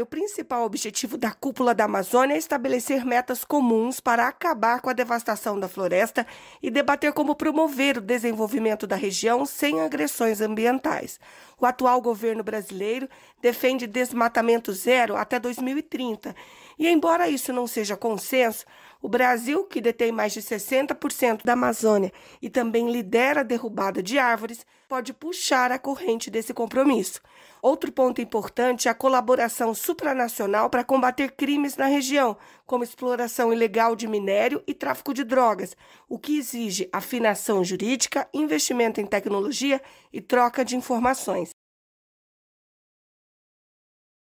O principal objetivo da cúpula da Amazônia é estabelecer metas comuns para acabar com a devastação da floresta e debater como promover o desenvolvimento da região sem agressões ambientais. O atual governo brasileiro defende desmatamento zero até 2030 e embora isso não seja consenso, o Brasil, que detém mais de 60% da Amazônia e também lidera a derrubada de árvores, pode puxar a corrente desse compromisso. Outro ponto importante é a colaboração supranacional para combater crimes na região, como exploração ilegal de minério e tráfico de drogas, o que exige afinação jurídica, investimento em tecnologia e troca de informações.